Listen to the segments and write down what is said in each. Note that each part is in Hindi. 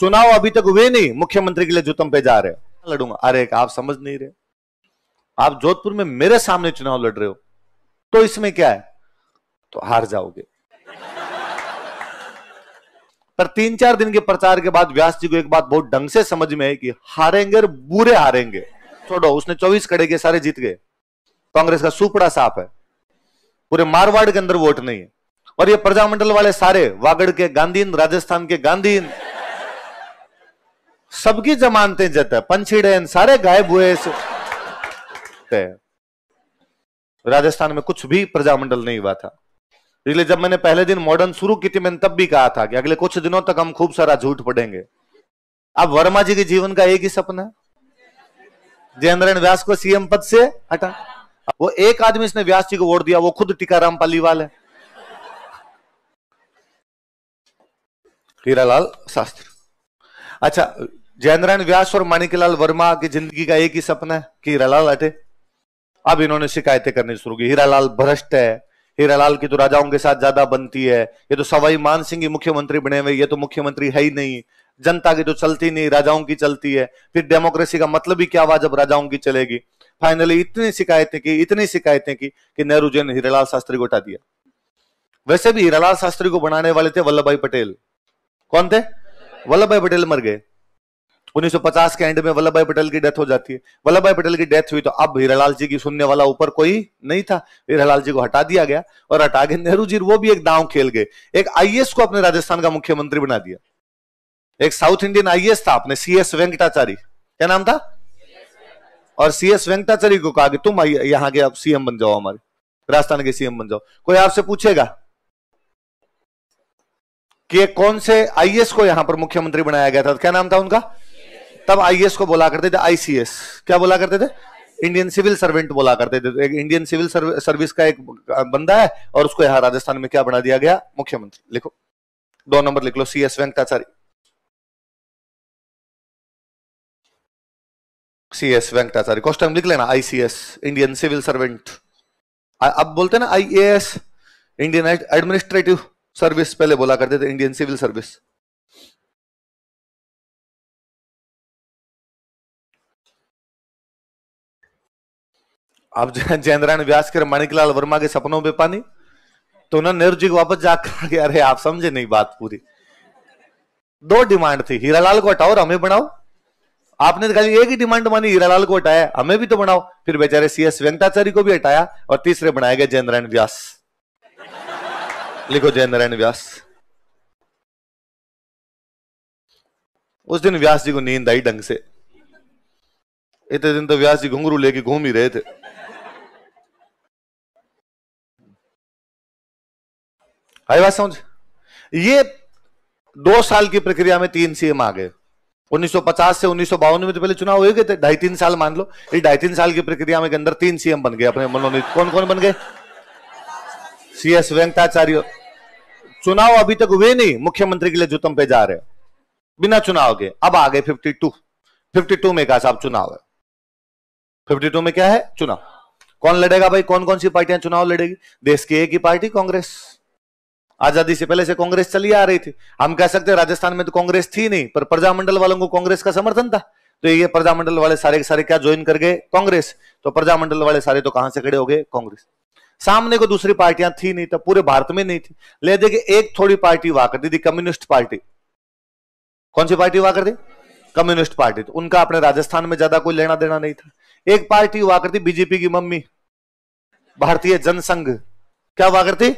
चुनाव अभी तक हुए नहीं मुख्यमंत्री के लिए जुतम पे जा रहे लड़ूंगा अरे आप समझ नहीं रहे आप जोधपुर में मेरे सामने चुनाव लड़ रहे हो तो इसमें क्या है तो हार जाओगे पर तीन चार दिन के प्रचार के बाद व्यास जी को एक बात बहुत ढंग से समझ में आई कि हारेंगे और बुरे हारेंगे छोड़ो उसने चौबीस खड़े के सारे जीत गए कांग्रेस का सुपड़ा साफ है पूरे मारवाड़ के अंदर वोट नहीं है और ये प्रजामंडल वाले सारे वागड़ के गांधीन राजस्थान के गांधीन सबकी जमानतें जता पंछीड़े सारे गायब हुए राजस्थान में कुछ भी प्रजामंडल नहीं हुआ था इसलिए जब मैंने पहले दिन मॉडर्न शुरू की थी मैंने तब भी कहा था कि अगले कुछ दिनों तक हम खूब सारा झूठ पड़ेंगे अब वर्मा जी के जीवन का एक ही सपना जयेंद्र व्यास को सीएम पद से हटा वो एक आदमी इसने व्यास जी को वोट दिया वो खुद टीकाराम पालीवाल है हीरालाल शास्त्र अच्छा जयनारायण व्यास और माणिकलाल वर्मा की जिंदगी का एक ही सपना है कि हीरालाल हटे अब इन्होंने शिकायतें करनी शुरू की हीरालाल भ्रष्ट है हीरालाल की तो राजाओं के साथ ज्यादा बनती है ये तो सवाई मान सिंह ही मुख्यमंत्री बने हुए ये तो मुख्यमंत्री है ही नहीं जनता की तो चलती नहीं राजाओं की चलती है फिर डेमोक्रेसी का मतलब ही क्या हुआ जब राजाओं की चलेगी फाइनली इतनी शिकायतें की इतनी शिकायतें की कि नेहरू जी ने हीरालाल शास्त्री को हटा दिया वैसे भी हीरालाल शास्त्री को बनाने वाले थे वल्लभ भाई पटेल कौन थे वल्लभ भाई पटेल मर गए 1950 के एंड में वल्लभ भाई पटेल की डेथ हो जाती है वल्लभ भाई पटेल की डेथ हुई तो अब हीरालाल जी की सुनने वाला ऊपर कोई नहीं था हीरालाल जी को हटा दिया गया और हटा के नेहरू जी वो भी एक दाव खेल गए एक आईएएस को अपने राजस्थान का मुख्यमंत्री बना दिया एक साउथ इंडियन आईएएस था अपने सी एस वेंकटाचारी क्या नाम था और सी एस वेंकटाचारी को कहा कि तुम यहाँ के अब सीएम बन जाओ हमारे राजस्थान के सीएम बन जाओ कोई आपसे पूछेगा कि कौन से आईएएस को यहां पर मुख्यमंत्री बनाया गया था क्या नाम था उनका तब आईएएस को बोला करते थे आईसीएस क्या बोला करते थे इंडियन सिविल सर्वेंट बोला करते थे एक इंडियन सिविल सर्विस का एक बंदा है और उसको यहां राजस्थान में क्या बना दिया गया मुख्यमंत्री लिखो दो नंबर लिख लो C S Venkatacharya C S Venkatacharya question लिख लेना आईसीएस इंडियन सिविल सर्वेंट अब बोलते ना आईएएस इंडियन एडमिनिस्ट्रेटिव सर्विस पहले बोला करते थे इंडियन सिविल सर्विस आप जयनारायण व्यास कर मणिकलाल वर्मा के सपनों पे पानी तो उन्होंने को वापस जाकर कहा कि अरे आप समझे नहीं बात पूरी दो डिमांड थी हीरालाल को हटाओ और हमें बनाओ आपने तो एक ही डिमांड मानी हीरालाल को हटाया हमें भी तो बनाओ फिर बेचारे सी एस वेंताचारी को भी हटाया और तीसरे बनाए गए जयनारायण व्यास लिखो जयनारायण व्यास उस दिन व्यास जी को नींद आई ढंग से इतने दिन तो व्यास जी घुंगरू लेके घूम ही रहे थे आई बात समझ ये दो साल की प्रक्रिया में तीन सीएम आ गए 1950 से उन्नीस में तो पहले चुनाव हुए गए थे ढाई तीन साल मान लो इस ढाई तीन साल की प्रक्रिया में के अंदर तीन सीएम बन गए अपने मनोनीत कौन कौन बन गए सी एस वेंकटाचार्य चुनाव अभी तक हुए नहीं मुख्यमंत्री के लिए जुतम पे जा रहे बिना चुनाव के अब आ गए फिफ्टी टू में कहा साहब चुनाव है फिफ्टी टू में क्या है चुनाव कौन लड़ेगा भाई कौन कौन सी पार्टियां चुनाव लड़ेगी देश की एक ही पार्टी कांग्रेस आजादी से पहले से कांग्रेस चली आ रही थी हम कह सकते हैं राजस्थान में तो कांग्रेस थी नहीं पर प्रजामंडल वालों को कांग्रेस का समर्थन था तो ये प्रजामंडल वाले सारे के सारे क्या ज्वाइन कर गए कांग्रेस तो प्रजामंडल वाले सारे तो कहां से खड़े हो गए कांग्रेस सामने को दूसरी पार्टियां थी नहीं तो पूरे भारत में नहीं थी ले देखिए एक थोड़ी पार्टी हुआ करती थी कम्युनिस्ट पार्टी कौन सी पार्टी हुआ करती कम्युनिस्ट पार्टी तो उनका अपने राजस्थान में ज्यादा कोई लेना देना नहीं था एक पार्टी हुआ करती बीजेपी की मम्मी भारतीय जनसंघ क्या हुआ करती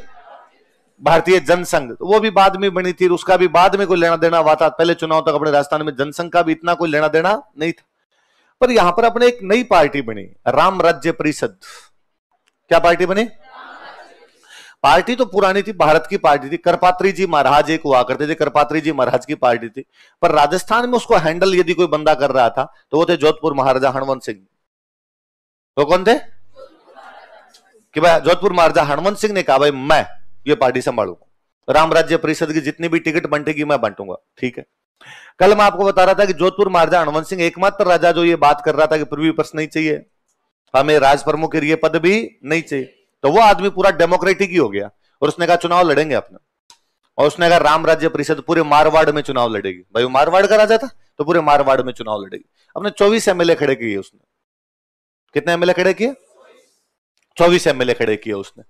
भारतीय जनसंघ तो वो भी बाद में बनी थी उसका भी बाद में कोई लेना देना हुआ था पहले चुनाव तक अपने राजस्थान में जनसंघ का भी इतना कोई लेना देना नहीं था पर यहां पर अपने एक नई पार्टी बनी राम राज्य परिषद क्या पार्टी बनी पार्टी तो पुरानी थी भारत की पार्टी थी करपात्री जी महाराज एक हुआ करते थे करपात्री जी महाराज की पार्टी थी पर राजस्थान में उसको हैंडल यदि कोई बंदा कर रहा था तो वो थे जोधपुर महाराजा हनुमंत सिंह तो कौन थे कि भाई जोधपुर महाराजा हनुमंत सिंह ने कहा भाई मैं ये पार्टी संभालूंगा राम राज्य परिषद की जितनी भी टिकट बंटेगी मैं बांटूंगा ठीक है कल मैं आपको बता रहा था कि जोधपुर महाराजा हनुमान सिंह एकमात्र राजा जो ये बात कर रहा था कि पूर्वी पर्स नहीं चाहिए हमें राज प्रमुख के लिए पद भी नहीं चाहिए तो वो आदमी पूरा डेमोक्रेटिक ही हो गया और उसने कहा चुनाव लड़ेंगे अपना और उसने कहा राम राज्य परिषद पूरे मारवाड़ में चुनाव लड़ेगी भाई वो मारवाड़ का राजा था तो पूरे मारवाड़ में चुनाव लड़ेगी अपने चौबीस एमएलए खड़े किए उसने कितने एमएलए खड़े किए चौबीस एमएलए खड़े किए उसने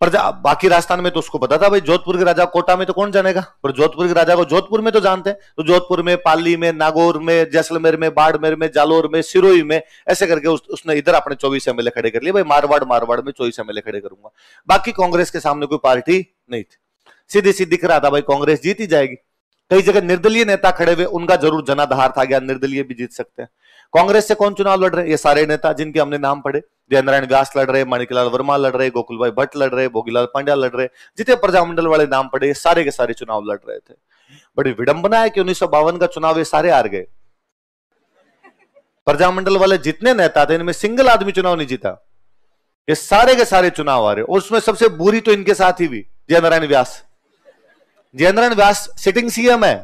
पर बाकी राजस्थान में तो उसको पता था भाई जोधपुर के राजा कोटा में तो कौन जानेगा पर जोधपुर के राजा को जोधपुर में तो जानते हैं तो जोधपुर में पाली में नागौर में जैसलमेर में बाड़मेर में जालोर में सिरोही में ऐसे करके उस, उसने इधर अपने चौबीस एमएलए खड़े कर लिए भाई मारवाड़ मारवाड़ में चौबीस एमएलए खड़े करूंगा बाकी कांग्रेस के सामने कोई पार्टी नहीं थी सीधी सीधी दिख रहा था भाई कांग्रेस जीत ही जाएगी कई जगह निर्दलीय नेता खड़े हुए उनका जरूर जनाधार था गया निर्दलीय भी जीत सकते हैं कांग्रेस से कौन चुनाव लड़ रहे हैं ये सारे नेता जिनके हमने नाम पढ़े जयनारायण व्यास लड़ रहे माणिकलाल वर्मा लड़ रहे गोकुल भाई भट्ट लड़ रहे भोगीलाल पांड्या लड़ रहे जितने प्रजामंडल वाले नाम पड़े सारे के सारे चुनाव लड़ रहे थे बड़ी विडंबना है कि उन्नीस का चुनाव ये सारे हार गए प्रजामंडल वाले जितने नेता थे इनमें सिंगल आदमी चुनाव नहीं जीता ये सारे के सारे चुनाव आ रहे और उसमें सबसे बुरी तो इनके साथ ही भी जयनारायण व्यास जयनारायण व्यास सिटिंग सीएम है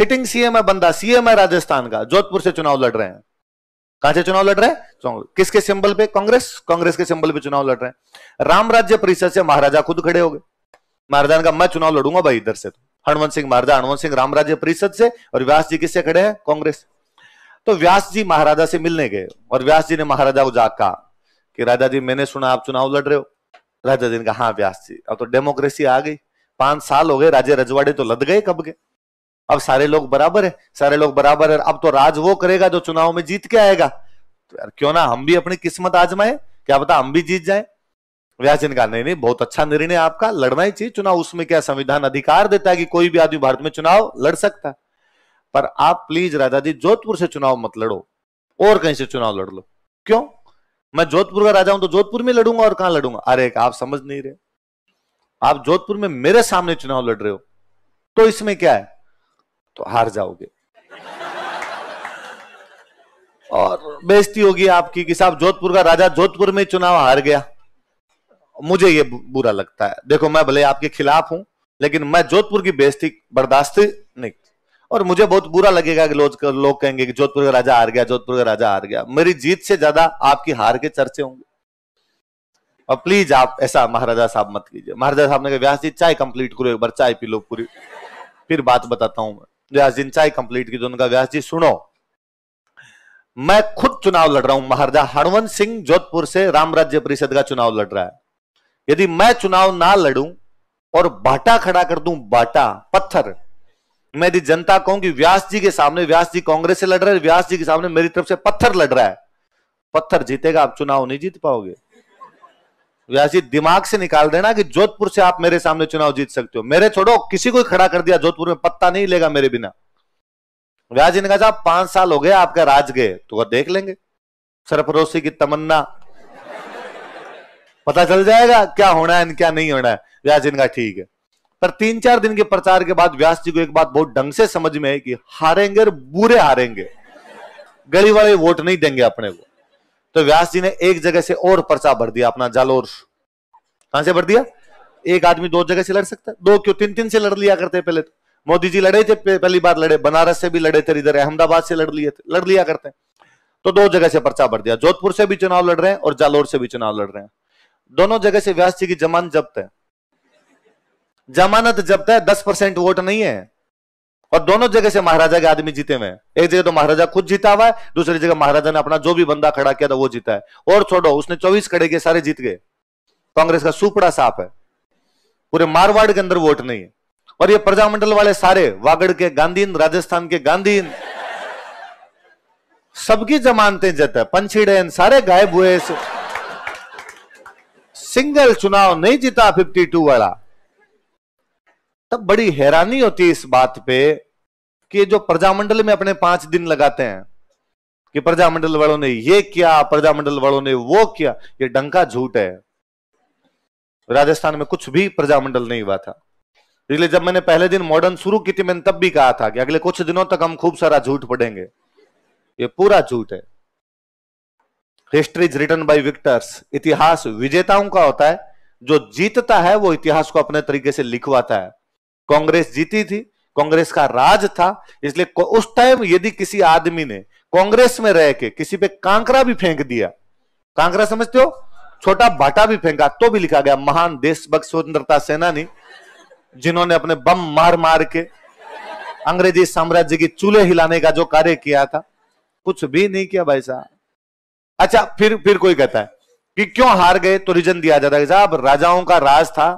सिटिंग सीएम है बंदा सीएम है राजस्थान का जोधपुर से चुनाव लड़ रहे हैं कहा से चुनाव लड़ रहे हैं किसके सिंबल पे कांग्रेस कांग्रेस के सिंबल पे चुनाव लड़ रहे हैं राम राज्य परिषद से महाराजा खुद खड़े हो गए महाराजा ने कहा मैं चुनाव लड़ूंगा भाई इधर से तो हनुमंत सिंह महाराजा हनुमंत सिंह राम राज्य परिषद से और व्यास जी किससे खड़े हैं कांग्रेस तो व्यास जी महाराजा से मिलने गए और व्यास जी ने महाराजा को जाग कहा कि राजा जी मैंने सुना आप चुनाव लड़ रहे हो राजा जी ने कहा हाँ व्यास जी अब तो डेमोक्रेसी आ गई पांच साल हो गए राजे रजवाड़े तो लद गए कब के अब सारे लोग बराबर है सारे लोग बराबर है अब तो राज वो करेगा जो चुनाव में जीत के आएगा तो यार क्यों ना हम भी अपनी किस्मत आजमाए क्या पता हम भी जीत जाए व्यास इनका नहीं नहीं बहुत अच्छा निर्णय आपका लड़ना ही चाहिए चुनाव उसमें क्या संविधान अधिकार देता है कि कोई भी आदमी भारत में चुनाव लड़ सकता है पर आप प्लीज राजा जी जोधपुर से चुनाव मत लड़ो और कहीं से चुनाव लड़ लो क्यों मैं जोधपुर का राजा हूं तो जोधपुर में लड़ूंगा और कहां लड़ूंगा अरे आप समझ नहीं रहे आप जोधपुर में मेरे सामने चुनाव लड़ रहे हो तो इसमें क्या है तो हार जाओगे और बेजती होगी आपकी कि साहब जोधपुर का राजा जोधपुर में चुनाव हार गया मुझे ये बुरा लगता है देखो मैं भले आपके खिलाफ हूं लेकिन मैं जोधपुर की बेजती बर्दाश्त नहीं और मुझे बहुत बुरा लगेगा कि लोग लो कहेंगे कि जोधपुर का राजा हार गया जोधपुर का राजा हार गया मेरी जीत से ज्यादा आपकी हार के चर्चे होंगे और प्लीज आप ऐसा महाराजा साहब मत कीजिए महाराजा साहब ने कहा व्यास जी चाय कंप्लीट करो एक बार चाय पी लो पूरी फिर बात बताता हूं मैं चाय कंप्लीट की तो उनका व्यास जी सुनो मैं खुद चुनाव लड़ रहा हूं महाराजा हरवंत सिंह जोधपुर से राम राज्य परिषद का चुनाव लड़ रहा है यदि मैं चुनाव ना लड़ू और बाटा खड़ा कर दू बाटा पत्थर मैं यदि जनता कहूं कि व्यास जी के सामने व्यास जी कांग्रेस से लड़ रहे हैं व्यास जी के सामने मेरी तरफ से पत्थर लड़ रहा है पत्थर जीतेगा आप चुनाव नहीं जीत पाओगे व्यास जी दिमाग से निकाल देना कि जोधपुर से आप मेरे सामने चुनाव जीत सकते हो मेरे छोड़ो किसी को खड़ा कर दिया जोधपुर में पत्ता नहीं लेगा मेरे बिना व्यास जी ने कहा साहब पांच साल हो गए आपके राज गए तो देख लेंगे सरफरोशी की तमन्ना पता चल जाएगा क्या होना है क्या नहीं होना है व्यास जी ने कहा ठीक है पर तीन चार दिन के प्रचार के बाद व्यास जी को एक बात बहुत ढंग से समझ में आई कि हारेंगे बुरे हारेंगे गली वाले वोट नहीं देंगे अपने को तो व्यास जी ने एक जगह से और पर्चा भर दिया अपना जालोर कहां से भर दिया एक आदमी दो जगह से लड़ सकता दो क्यों तीन तीन से लड़ लिया करते पहले तो मोदी जी लड़े थे पहली बार लड़े बनारस से भी लड़े थे इधर अहमदाबाद से लड़ लिए थे लड़ लिया करते हैं तो दो जगह से पर्चा भर दिया जोधपुर से भी चुनाव लड़ रहे हैं और जालोर से भी चुनाव लड़ रहे हैं दोनों जगह से व्यास जी की जमानत जब्त है जमानत जब्त है दस परसेंट वोट नहीं है और दोनों जगह से महाराजा के आदमी जीते हुए एक जगह तो महाराजा खुद जीता हुआ है दूसरी जगह महाराजा ने अपना जो भी बंदा खड़ा किया था वो जीता है और छोड़ो उसने चौबीस खड़े के सारे जीत गए कांग्रेस का सुपड़ा साफ है पूरे मारवाड़ के अंदर वोट नहीं है और ये प्रजामंडल वाले सारे वागड़ के गांधीन राजस्थान के गांधीन सबकी जमानते जत है पंछीडेन सारे गायब हुए सिंगल चुनाव नहीं जीता 52 वाला तब बड़ी हैरानी होती है इस बात पे कि जो प्रजामंडल में अपने पांच दिन लगाते हैं कि प्रजामंडल वालों ने ये किया प्रजामंडल वालों ने वो किया ये डंका झूठ है राजस्थान में कुछ भी प्रजामंडल नहीं हुआ था इसलिए जब मैंने पहले दिन मॉडर्न शुरू की थी मैंने तब भी कहा था कि अगले कुछ दिनों तक हम खूब सारा झूठ पढ़ेंगे ये पूरा झूठ है history is written by victors इतिहास विजेताओं का होता है जो जीतता है वो इतिहास को अपने तरीके से लिखवाता है कांग्रेस जीती थी कांग्रेस का राज था इसलिए उस टाइम यदि किसी आदमी ने कांग्रेस में रह के किसी पे कांकरा भी फेंक दिया कांकरा समझते हो छोटा भाटा भी फेंका तो भी लिखा गया महान देशभक्त स्वतंत्रता सेनानी जिन्होंने अपने बम मार मार के अंग्रेजी साम्राज्य की चूल्हे हिलाने का जो कार्य किया था कुछ भी नहीं किया भाई साहब अच्छा फिर फिर कोई कहता है कि क्यों हार गए तो रीजन दिया जाता है साहब राजाओं का राज था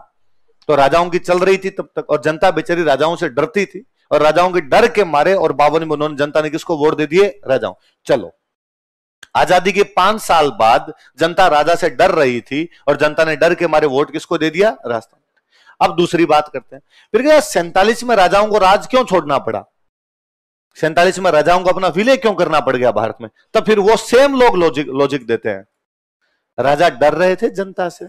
तो राजाओं की चल रही थी तब तक और जनता बेचारी राजाओं से डरती थी और राजाओं के डर के मारे और बावन में उन्होंने जनता ने किसको वोट दे दिए राजाओं चलो आजादी के पांच साल बाद जनता राजा से डर रही थी और जनता ने डर के मारे वोट किसको दे दिया राजस्थान अब दूसरी बात करते हैं फिर क्या सैंतालीस में राजाओं को राज क्यों छोड़ना पड़ा सैंतालीस में राजाओं को अपना विलय क्यों करना पड़ गया भारत में तब फिर वो सेम लोग लॉजिक लॉजिक देते हैं राजा डर रहे थे जनता से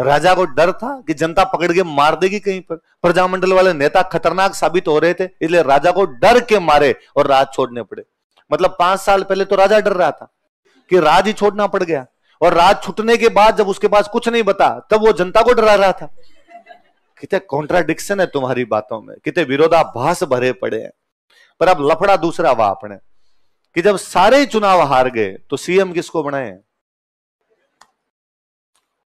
राजा को डर था कि जनता पकड़ के मार देगी कहीं पर प्रजामंडल वाले नेता खतरनाक साबित हो रहे थे इसलिए राजा को डर के मारे और राज छोड़ने पड़े मतलब पांच साल पहले तो राजा डर रहा था कि राज ही छोड़ना पड़ गया और राज छूटने के बाद जब उसके पास कुछ नहीं बता तब वो जनता को डरा रहा था कितने कॉन्ट्राडिक्शन है तुम्हारी बातों में कितने विरोधाभास भरे पड़े हैं पर अब लफड़ा दूसरा वाह अपने कि जब सारे चुनाव हार गए तो सीएम किसको बनाए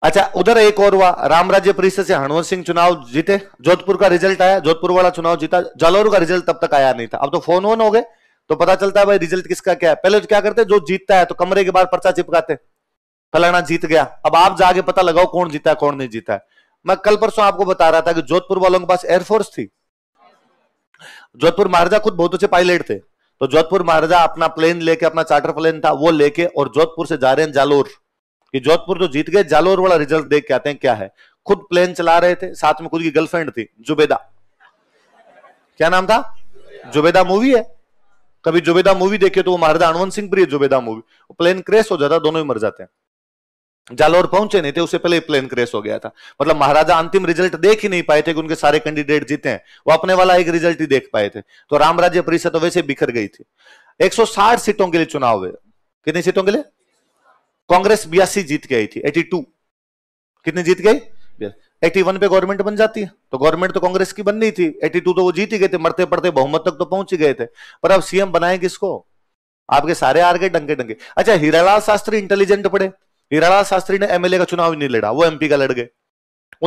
अच्छा उधर एक और हुआ राम राज्य परिषद से हनुमत सिंह चुनाव जीते जोधपुर का रिजल्ट आया जोधपुर वाला चुनाव जीता जालौर का रिजल्ट तब तक आया नहीं था अब तो फोन ऑन हो गए तो पता चलता है भाई रिजल्ट किसका क्या है पहले तो क्या करते जो जीतता है तो कमरे के बाहर पर्चा चिपकाते फलाना जीत गया अब आप जाके पता लगाओ कौन जीता है कौन नहीं जीता है मैं कल परसों आपको बता रहा था कि जोधपुर वालों के पास एयरफोर्स थी जोधपुर महाराजा खुद बहुत अच्छे पायलट थे तो जोधपुर महाराजा अपना प्लेन लेके अपना चार्टर प्लेन था वो लेके और जोधपुर से जा रहे हैं जालोर कि जोधपुर जो जीत गए जालोर वाला रिजल्ट देख के आते हैं क्या है खुद प्लेन चला रहे थे साथ में खुद की गर्लफ्रेंड थी जुबेदा क्या नाम था जुबेदा मूवी है कभी जुबेदा मूवी देखे तो वो महाराजा हनुमान सिंह प्रिय जुबेदा मूवी प्लेन क्रेश हो जाता दोनों ही मर जाते हैं जालौर पहुंचे नहीं थे उससे पहले प्लेन क्रेश हो गया था मतलब महाराजा अंतिम रिजल्ट देख ही नहीं पाए थे कि उनके सारे कैंडिडेट जीते हैं वो अपने वाला एक रिजल्ट ही देख पाए थे तो राम राज्य परिषद तो वैसे बिखर गई थी 160 सीटों के लिए चुनाव हुए कितनी सीटों के लिए कांग्रेस बयासी जीत के आई थी 82 कितने जीत गई 81 पे गवर्नमेंट बन जाती है तो गवर्नमेंट तो कांग्रेस की बननी थी 82 तो वो जीत ही गए थे मरते पड़ते बहुमत तक तो पहुंच ही गए थे पर अब सीएम बनाए किसको आपके सारे आर गए डंगे डंगे अच्छा हीरालाल शास्त्री इंटेलिजेंट पड़े हीरालाल शास्त्री ने एमएलए का चुनाव नहीं लड़ा वो एमपी का लड़ गए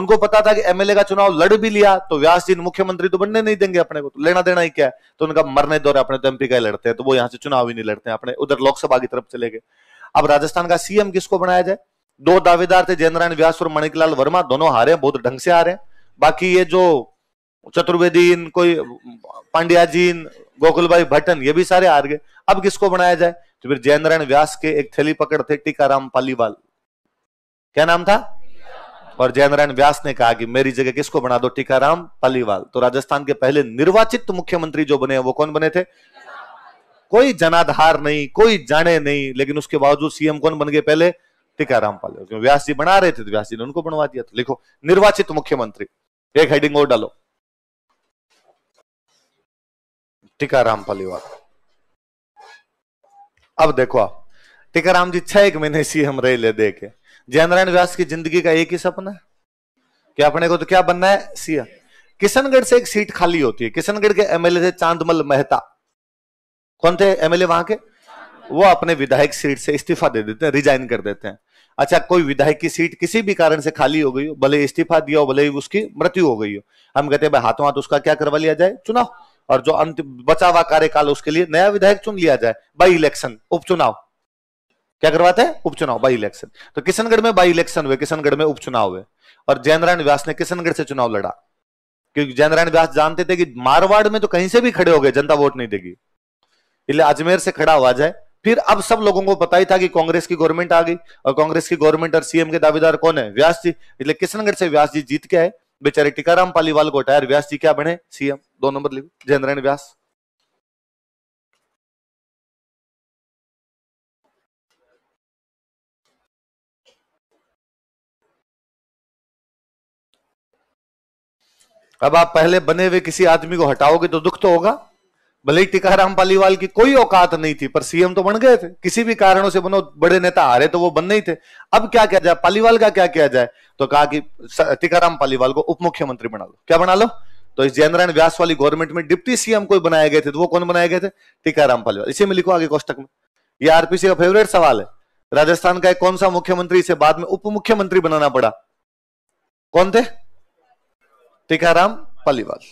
उनको पता था कि एमएलए का चुनाव लड़ भी लिया तो व्यास जी मुख्यमंत्री तो बनने नहीं देंगे अपने को तो लेना देना ही क्या है तो उनका मरने दौरे अपने तो एमपी का लड़ते हैं तो वो यहां से चुनाव ही नहीं लड़ते हैं अपने उधर लोकसभा की तरफ चले गए अब राजस्थान का सीएम किसको बनाया जाए दो दावेदार थे जयनारायण व्यास और मणिकलाल वर्मा दोनों हारे हैं बहुत ढंग से हारे हैं बाकी ये जो चतुर्वेदी कोई पांड्या जी गोकुल भाई भट्टन ये भी सारे हार गए अब किसको बनाया जाए तो फिर जयनारायण व्यास के एक थैली पकड़ थे टीकाराम पालीवाल क्या नाम था और जयनारायण व्यास ने कहा कि मेरी जगह किसको बना दो टीकाराम पालीवाल तो राजस्थान के पहले निर्वाचित मुख्यमंत्री जो बने वो कौन बने थे कोई जनाधार नहीं कोई जाने नहीं लेकिन उसके बावजूद सीएम कौन बन गए पहले टीकाराम क्योंकि व्यास जी बना रहे थे तो व्यास जी ने उनको बनवा दिया तो लिखो निर्वाचित मुख्यमंत्री एक हेडिंग और डालो टीकाराम पालीवाल अब देखो आप टीकाराम जी छह एक महीने सीएम रहे ले दे के जयनारायण व्यास की जिंदगी का एक ही सपना है कि अपने को तो क्या बनना है सीएम किशनगढ़ से एक सीट खाली होती है किशनगढ़ के एमएलए थे चांदमल मेहता कौन थे एमएलए वहां के वो अपने विधायक सीट से इस्तीफा दे देते हैं रिजाइन कर देते हैं अच्छा कोई विधायक की सीट किसी भी कारण से खाली हो गई हो भले इस्तीफा दिया हो भले ही उसकी मृत्यु हो गई हो हम कहते हैं भाई हाथों हाथ उसका क्या करवा लिया जाए चुनाव और जो अंत बचा हुआ कार्यकाल उसके लिए नया विधायक चुन लिया जाए बाई इलेक्शन उपचुनाव क्या करवाते हैं उपचुनाव बाई इलेक्शन तो किशनगढ़ में बाई इलेक्शन हुए किशनगढ़ में उपचुनाव हुए और जयनारायण व्यास ने किशनगढ़ से चुनाव लड़ा क्योंकि जयनारायण व्यास जानते थे कि मारवाड़ में तो कहीं से भी खड़े हो गए जनता वोट नहीं देगी इसलिए अजमेर से खड़ा हुआ जाए फिर अब सब लोगों को पता ही था कि कांग्रेस की गवर्नमेंट आ गई और कांग्रेस की गवर्नमेंट और सीएम के दावेदार कौन है व्यास जी इसलिए किशनगढ़ से व्यास जी जीत के आए बेचारे टीकाराम पालीवाल को हटाया व्यास जी क्या बने सीएम दो नंबर लिखो जयनारायण व्यास अब आप पहले बने हुए किसी आदमी को हटाओगे तो दुख तो होगा भले ही टिकाराम पालीवाल की कोई औकात नहीं थी पर सीएम तो बन गए थे किसी भी कारणों से बनो बड़े नेता हारे तो वो बन नहीं थे अब क्या किया जाए पालीवाल का क्या किया जाए तो कहा कि टिकाराम पालीवाल को उप मुख्यमंत्री बना लो क्या बना लो तो इस जयनारायण व्यास वाली गवर्नमेंट में डिप्टी सीएम कोई बनाए गए थे तो वो कौन बनाए गए थे टीकाराम पालीवाल इसी में लिखो आगे कोष्टक में ये आरपीसी का फेवरेट सवाल है राजस्थान का एक कौन सा मुख्यमंत्री इसे बाद में उप मुख्यमंत्री बनाना पड़ा कौन थे टीकाराम पालीवाल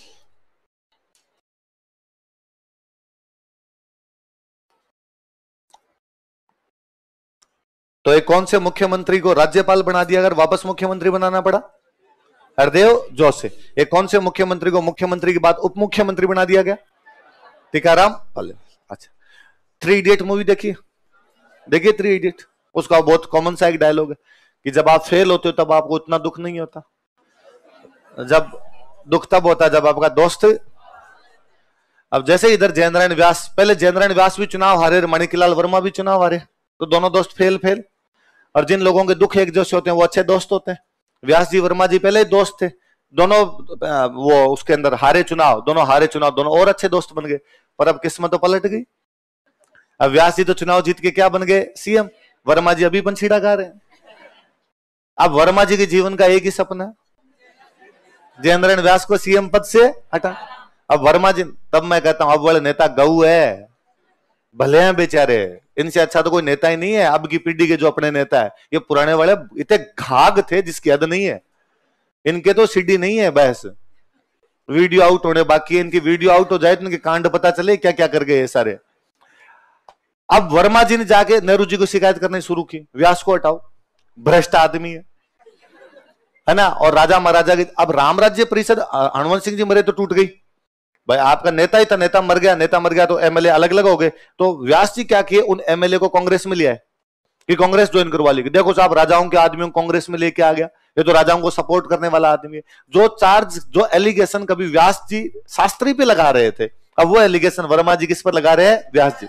तो एक कौन से मुख्यमंत्री को राज्यपाल बना दिया अगर वापस मुख्यमंत्री बनाना पड़ा हरदेव जोशे एक कौन से मुख्यमंत्री को मुख्यमंत्री के बाद उप मुख्यमंत्री बना दिया गया टीकाराम अच्छा थ्री इडियट मूवी देखिए देखिए थ्री इडियट उसका बहुत कॉमन सा एक डायलॉग है कि जब आप फेल होते हो तब आपको उतना दुख नहीं होता जब दुख तब होता जब आपका दोस्त अब जैसे इधर जयनारायण व्यास पहले जयनारायण व्यास भी चुनाव हारे मणिकलाल वर्मा भी चुनाव हारे तो दोनों दोस्त फेल फेल और जिन लोगों के दुख एक जैसे होते हैं वो अच्छे दोस्त होते हैं व्यास जी वर्मा जी पहले ही दोस्त थे दोनों वो उसके अंदर हारे चुनाव दोनों हारे चुनाव दोनों और अच्छे दोस्त बन गए पर अब किस्मत तो पलट गई अब व्यास जी तो चुनाव जीत के क्या बन गए सीएम वर्मा जी अभी पंछीड़ा गा रहे हैं अब वर्मा जी के जीवन का एक ही सपना जयेंद्र व्यास को सीएम पद से हटा अब वर्मा जी तब मैं कहता हूं अब वाले नेता गऊ है भले हैं बेचारे इनसे अच्छा तो कोई नेता ही नहीं है अब की पीढ़ी के जो अपने नेता है ये पुराने वाले इतने घाग थे जिसकी हद नहीं है इनके तो सीढ़ी नहीं है बहस वीडियो आउट होने बाकी है इनकी वीडियो आउट हो जाए तो इनके कांड पता चले क्या क्या कर गए सारे अब वर्मा जी ने जाके नेहरू जी को शिकायत करनी शुरू की व्यास को हटाओ भ्रष्ट आदमी है है ना और राजा महाराजा की अब राम राज्य परिषद हनुमान सिंह जी मरे तो टूट गई भाई आपका नेता ही था नेता मर गया नेता मर गया तो एमएलए अलग अलग हो गए तो व्यास जी क्या किए उन एमएलए को कांग्रेस में लिया है कि कांग्रेस ज्वाइन करवा ली देखो साहब राजाओं के आदमियों को कांग्रेस में लेके आ गया ये तो राजाओं को सपोर्ट करने वाला आदमी है जो चार्ज जो एलिगेशन कभी व्यास जी शास्त्री पे लगा रहे थे अब वो एलिगेशन वर्मा जी किस पर लगा रहे हैं व्यास जी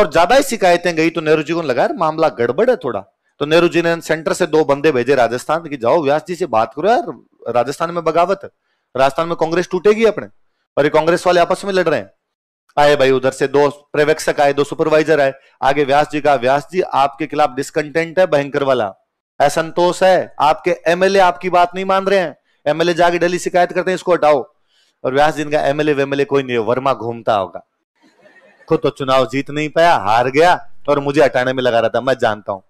और ज्यादा ही शिकायतें गई तो नेहरू जी को लगा मामला गड़बड़ है थोड़ा तो नेहरू जी ने सेंटर से दो बंदे भेजे राजस्थान की जाओ व्यास जी से बात करो यार राजस्थान में बगावत है राजस्थान में कांग्रेस टूटेगी अपने और ये कांग्रेस वाले आपस में लड़ रहे हैं आए भाई उधर से दो पर्यवेक्षक आए दो सुपरवाइजर आए आगे व्यास जी का व्यास जी आपके खिलाफ डिसकंटेंट है भयंकर वाला असंतोष है आपके एमएलए आपकी बात नहीं मान रहे हैं एमएलए जाके डेली शिकायत करते हैं इसको हटाओ और व्यास जी का एमएलए वेमएलए कोई नहीं वर्मा घूमता होगा खुद तो चुनाव जीत नहीं पाया हार गया और मुझे हटाने में लगा रहा था मैं जानता हूं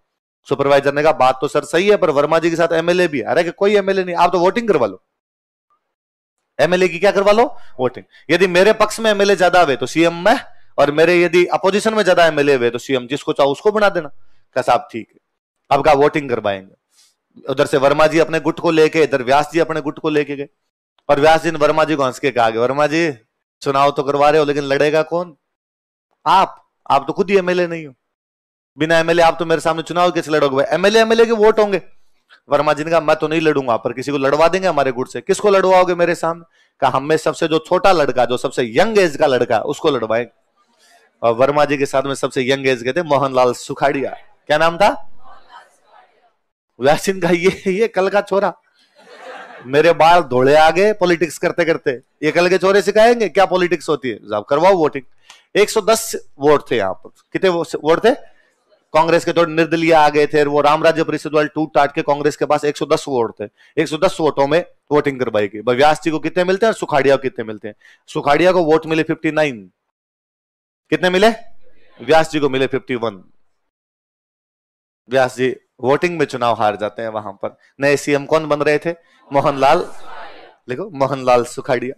सुपरवाइजर ने कहा बात तो सर सही है पर वर्मा जी के साथ एमएलए भी अरे कोई एमएलए नहीं आप तो वोटिंग करवा लो एमएलए की क्या करवा लो वोटिंग यदि मेरे पक्ष में एमएलए ज्यादा हुए तो सीएम में और मेरे यदि अपोजिशन में ज्यादा एमएलए हुए तो सीएम जिसको चाहो उसको बना देना क्या साहब ठीक है अब वोटिंग करवाएंगे उधर से वर्मा जी अपने गुट को लेके इधर व्यास जी अपने गुट को लेके गए और व्यास जी ने वर्मा जी को हंस के कहा वर्मा जी चुनाव तो करवा रहे हो लेकिन लड़ेगा कौन आप आप तो खुद ही एमएलए नहीं हो बिना एमएलए आप तो मेरे सामने चुनाव कैसे लड़ोगे एमएलए एमएलए के वोट होंगे वर्मा जी ने कहा मैं तो नहीं लड़ूंगा पर किसी को लड़वा देंगे हमारे गुट से किसको लड़वाओगे मेरे सामने कहा हमें सबसे जो छोटा लड़का जो सबसे यंग एज का लड़का उसको लड़वाए और वर्मा जी के साथ में सबसे यंग एज के थे मोहनलाल सुखाड़िया क्या नाम था व्यासिन का ये ये कल का छोरा मेरे बाल धोले आ गए पॉलिटिक्स करते करते ये कल के छोरे सिखाएंगे क्या पॉलिटिक्स होती है करवाओ वोटिंग 110 वोट थे यहाँ पर कितने वोट थे 110 कांग्रेस के थोड़े तो निर्दलीय आ गए थे वो राम राज्य परिषद वाले टूट टाट के कांग्रेस के पास 110 वोट थे 110 वोटों में वोटिंग करवाई गई व्यास जी को कितने मिलते हैं और सुखाड़िया को कितने मिलते हैं सुखाड़िया को वोट मिले 59 कितने मिले व्यास जी को मिले 51 व्यास जी वोटिंग में चुनाव हार जाते हैं वहां पर नए सीएम कौन बन रहे थे मोहनलाल देखो मोहनलाल सुखाड़िया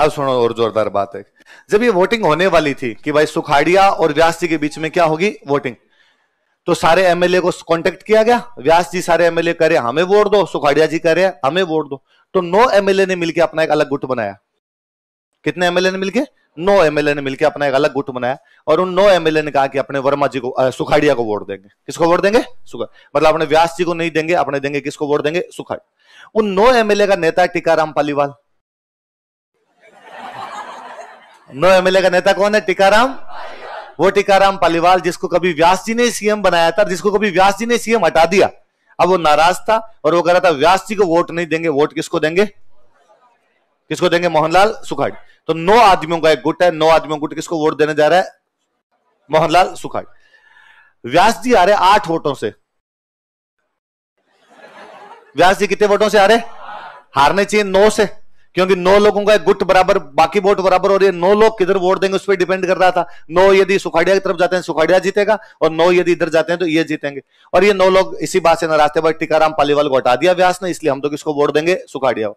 अब सुनो और जोरदार बात है जब ये वोटिंग होने वाली थी कि भाई सुखाड़िया और व्यास जी के बीच में क्या होगी वोटिंग तो सारे एमएलए को कांटेक्ट किया गया व्यास जी सारे एमएलए करे हमें वोट दो सुखाड़िया जी करे रहे हमें वोट दो तो नौ एमएलए ने मिलकर अपना एक अलग गुट बनाया कितने एमएलए ने मिलकर नौ एमएलए ने मिलकर अपना एक अलग गुट बनाया और उन नौ एमएलए ने कहा कि अपने वर्मा जी को सुखाड़िया को वोट देंगे किसको वोट देंगे सुखा मतलब अपने व्यास जी को नहीं देंगे अपने देंगे किसको वोट देंगे सुखाड़ उन नौ एमएलए का नेता टीकाराम पालीवाल नो एमएलए का नेता कौन है टीकाराम वो टीकाराम पालीवाल जिसको कभी व्यास जी ने सीएम बनाया था जिसको कभी व्यास जी ने सीएम हटा दिया अब वो नाराज था और वो कह रहा था व्यास जी को वोट नहीं देंगे वोट किसको देंगे किसको देंगे मोहनलाल सुखाड़ तो नौ आदमियों का एक गुट है नौ आदमियों गुट किसको वोट देने जा रहा है मोहनलाल सुखाड़ व्यास जी आ रहे आठ वोटों से व्यास जी कितने वोटों से आ रहे हारने चाहिए नौ से क्योंकि नौ लोगों का गुट बराबर बाकी वोट बराबर हो रही है नौ लोग किधर वोट देंगे उस पर डिपेंड कर रहा था नौ यदि सुखाड़िया की तरफ जाते हैं सुखाड़िया जीतेगा और नौ यदि इधर जाते हैं तो ये जीतेंगे और ये नौ लोग इसी बात से नाराज थे भाई टीकाराम पालीवाल को हटा दिया व्यास ने इसलिए हम तो किसको वोट देंगे सुखाड़िया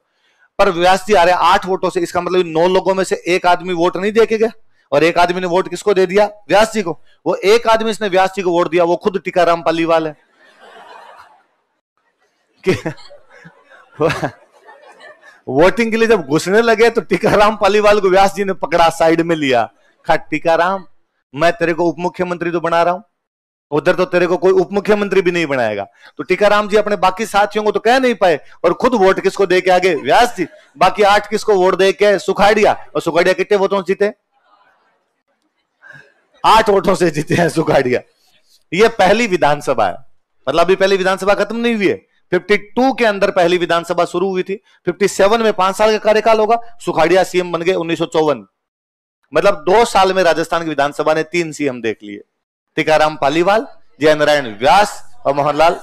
पर व्यास जी आ रहे आठ वोटों से इसका मतलब नौ लोगों में से एक आदमी वोट नहीं देखे गया और एक आदमी ने वोट किसको दे दिया व्यास जी को वो एक आदमी इसने व्यास जी को वोट दिया वो खुद टीकाराम पालीवाल है वोटिंग के लिए जब घुसने लगे तो टीकाराम पालीवाल को व्यास जी ने पकड़ा साइड में लिया खा टीकाराम मैं तेरे को उप मुख्यमंत्री तो बना रहा हूं उधर तो तेरे को कोई उप मुख्यमंत्री भी नहीं बनाएगा तो टीकाराम जी अपने बाकी साथियों को तो कह नहीं पाए और खुद वोट किसको दे के आगे व्यास जी बाकी आठ किसको वोट दे के सुखाड़िया और सुखाड़िया कितने वोटों से जीते आठ वोटों से जीते हैं सुखाड़िया ये पहली विधानसभा है मतलब अभी पहली विधानसभा खत्म नहीं हुई है 52 के अंदर पहली विधानसभा शुरू हुई थी 57 में पांच साल का कार्यकाल होगा सुखाड़िया सीएम बन गए उन्नीस मतलब दो साल में राजस्थान की विधानसभा ने तीन सीएम देख लिए टीकाराम पालीवाल जय नारायण व्यास और मोहनलाल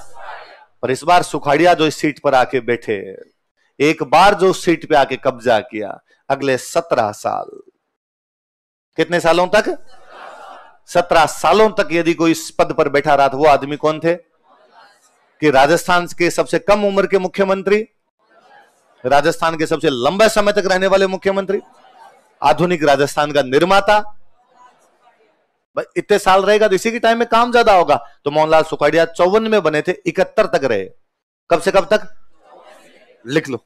और इस बार सुखाड़िया जो इस सीट पर आके बैठे एक बार जो उस सीट पे आके कब्जा किया अगले सत्रह साल कितने सालों तक सत्रह सालों तक यदि कोई इस पद पर बैठा रहा था तो वो आदमी कौन थे कि राजस्थान के सबसे कम उम्र के मुख्यमंत्री राजस्थान के सबसे लंबे समय तक रहने वाले मुख्यमंत्री आधुनिक राजस्थान का निर्माता इतने साल रहेगा तो इसी के टाइम में काम ज्यादा होगा तो मोहनलाल सुखाड़िया चौवन में बने थे इकहत्तर तक रहे कब से कब तक लिख लो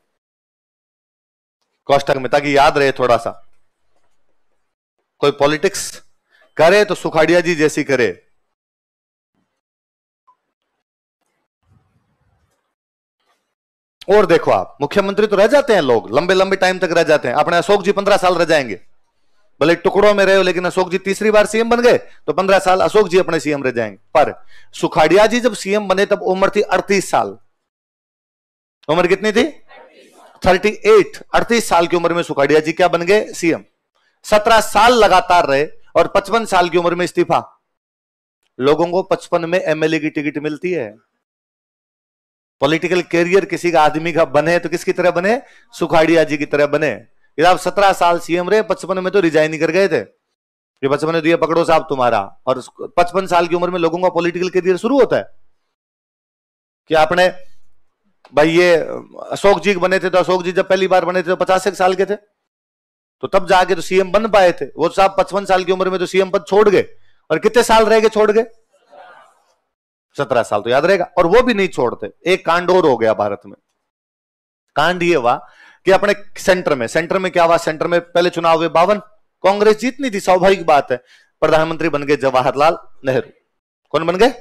कौष्टक में ताकि याद रहे थोड़ा सा कोई पॉलिटिक्स करे तो सुखाड़िया जी जैसी करे और देखो आप मुख्यमंत्री तो रह जाते हैं लोग लंबे लंबे टाइम तक रह जाते हैं अपने अशोक जी पंद्रह साल रह जाएंगे भले टुकड़ों में रहे हो लेकिन अशोक जी तीसरी बार सीएम बन गए तो पंद्रह साल अशोक जी अपने सीएम रह जाएंगे पर सुखाड़िया जी जब सीएम बने तब उम्र थी अड़तीस साल उम्र कितनी थी थर्टी एट अड़तीस साल की उम्र में सुखाड़िया जी क्या बन गए सीएम सत्रह साल लगातार रहे और पचपन साल की उम्र में इस्तीफा लोगों को पचपन में एमएलए की टिकट मिलती है पॉलिटिकल कैरियर किसी का आदमी का बने तो किसकी तरह बने सुखाड़िया जी की तरह बने ये आप सत्रह साल सीएम रहे पचपन में तो रिजाइन कर गए थे ये बचपन में दिया तो पकड़ो साहब तुम्हारा और पचपन साल की उम्र में लोगों का पॉलिटिकल करियर शुरू होता है कि आपने भाई ये अशोक जी बने थे तो अशोक जी जब पहली बार बने थे तो पचास एक साल के थे तो तब जाके तो सीएम बन पाए थे वो साहब पचपन साल की उम्र में तो सीएम पद छोड़ गए और कितने साल रह गए छोड़ गए सत्रह साल तो याद रहेगा और वो भी नहीं छोड़ते एक कांड और हो गया भारत में कांड ये हुआ कि अपने सेंटर में सेंटर में क्या हुआ सेंटर में पहले चुनाव हुए बावन कांग्रेस जीतनी थी स्वाभाविक बात है प्रधानमंत्री बन गए जवाहरलाल नेहरू कौन बन गए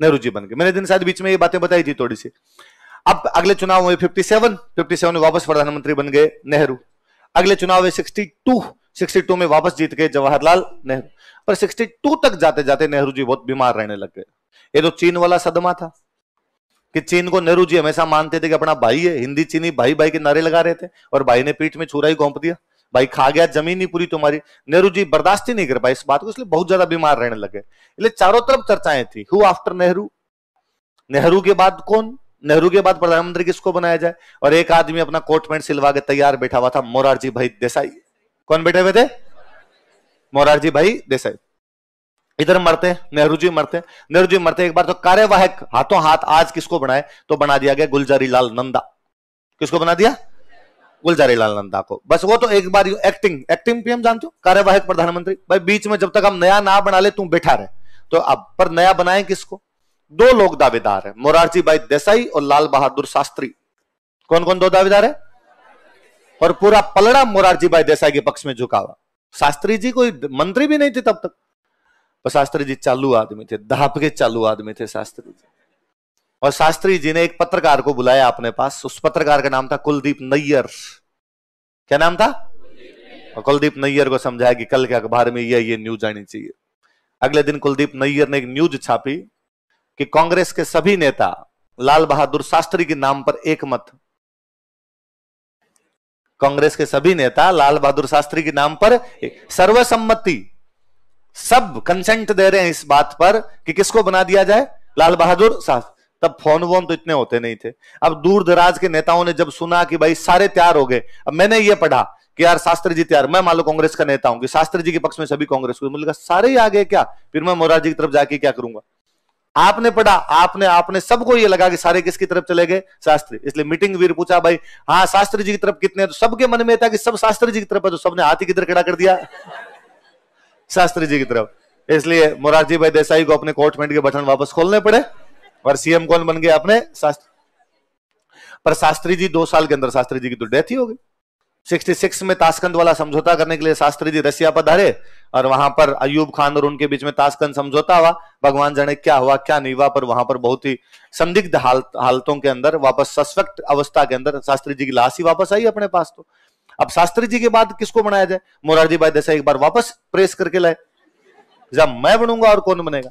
नेहरू जी बन गए मैंने दिन शायद बीच में ये बातें बताई थी थोड़ी सी अब अगले चुनाव हुए 57 57 में वापस प्रधानमंत्री बन गए नेहरू अगले चुनाव हुए 62 62 में वापस जीत गए जवाहरलाल नेहरू पर 62 तक जाते जाते नेहरू जी बहुत बीमार रहने लग गए ये तो चीन वाला सदमा था कि चीन को नेहरू जी हमेशा मानते थे कि अपना भाई है हिंदी चीनी भाई भाई के नारे लगा रहे थे और भाई ने पीठ में छुरा ही घोंप दिया भाई खा गया जमीन ही पूरी तुम्हारी नेहरू जी बर्दाश्त ही नहीं कर पाए इस बात को इसलिए बहुत ज्यादा बीमार रहने लगे इसलिए चारों तरफ चर्चाएं थी हु आफ्टर नेहरू नेहरू के बाद कौन नेहरू के बाद प्रधानमंत्री किसको बनाया जाए और एक आदमी अपना कोट पैंट सिलवा के तैयार बैठा हुआ था मोरारजी भाई देसाई कौन बैठे हुए थे मोरारजी भाई देसाई इधर मरते नेहरू जी मरते नेहरू जी मरते एक बार तो कार्यवाहक हाथों हाथ आज किसको बनाए तो बना दिया गया गुलजारी लाल नंदा किसको बना दिया गुलजारी लाल नंदा को बस वो तो एक बार एक्टिंग एक्टिंग पीएम जानते हो कार्यवाहक प्रधानमंत्री भाई बीच में जब तक हम नया ना बना ले तुम बैठा रहे तो अब पर नया बनाए किसको दो लोग दावेदार है मोरारजी भाई देसाई और लाल बहादुर शास्त्री कौन कौन दो दावेदार है और पूरा पलड़ा मोरारजी भाई देसाई के पक्ष में झुका हुआ शास्त्री जी कोई मंत्री भी नहीं थे तब तक और शास्त्री जी चालू आदमी थे के चालू आदमी थे शास्त्री जी और शास्त्री जी ने एक पत्रकार को बुलाया अपने पास उस पत्रकार का नाम था कुलदीप नैयर क्या नाम था और कुलदीप नैयर को समझाया कि कल के अखबार में यह ये न्यूज आनी चाहिए अगले दिन कुलदीप नैयर ने एक न्यूज छापी कि कांग्रेस के सभी नेता लाल बहादुर शास्त्री के नाम पर एक मत कांग्रेस के सभी नेता लाल बहादुर शास्त्री के नाम पर सर्वसम्मति सब कंसेंट दे रहे हैं इस बात पर कि किसको बना दिया जाए लाल बहादुर शास्त्री तब फोन वोन तो इतने होते नहीं थे अब दूर दराज के नेताओं ने जब सुना कि भाई सारे तैयार हो गए अब मैंने ये पढ़ा कि यार शास्त्री जी तैयार मैं मान लो कांग्रेस का नेता हूं कि शास्त्री जी के पक्ष में सभी कांग्रेस को मुझे सारे ही आ गए क्या फिर मैं मोरारजी की तरफ जाके क्या करूंगा आपने पढ़ा आपने आपने सबको ये लगा कि सारे किसकी तरफ चले गए शास्त्री इसलिए मीटिंग वीर पूछा भाई हाँ शास्त्री जी की तरफ कितने तो सबके मन में था कि सब शास्त्री जी की तरफ है तो सबने हाथी की किधर खड़ा कर दिया शास्त्री जी की तरफ इसलिए मोरारजी भाई देसाई को अपने कोर्टमेंट के बटन वापस खोलने पड़े और सीएम कौन बन गए अपने शास्त्री पर शास्त्री जी दो साल के अंदर शास्त्री जी की तो डेथ ही हो गई 66 में ताशकंद वाला समझौता करने के लिए शास्त्री जी रशिया पर पधारे और वहां पर अयूब खान और उनके बीच में ताशकंद समझौता हुआ भगवान जाने क्या हुआ क्या नहीं हुआ पर वहां पर बहुत ही संदिग्ध हालत हालतों के अंदर वापस सशक्त अवस्था के अंदर शास्त्री जी की लाश ही वापस आई अपने पास तो अब शास्त्री जी के बाद किसको बनाया जाए मोरारजी भाई देसाई एक बार वापस प्रेस करके लाए जब मैं बनूंगा और कौन बनेगा